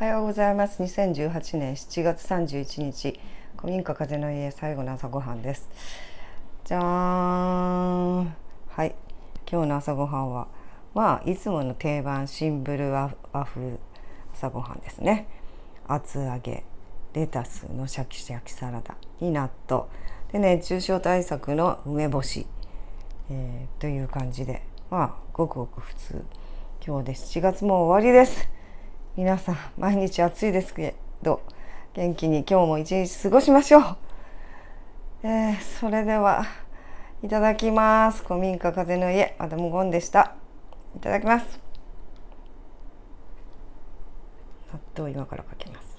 おはようございます2018年7月31日古民家風の家最後の朝ごはんですじゃーんはい今日の朝ごはんはまあいつもの定番シンブル和風朝ごはんですね厚揚げレタスのシャキシャキサラダに納豆で熱中症対策の梅干し、えー、という感じでまあごくごく普通今日で7月も終わりです皆さん毎日暑いですけど元気に今日も一日過ごしましょう、えー、それではいただきます古民家風の家アダム・ゴンでしたいただきます納豆今からかけます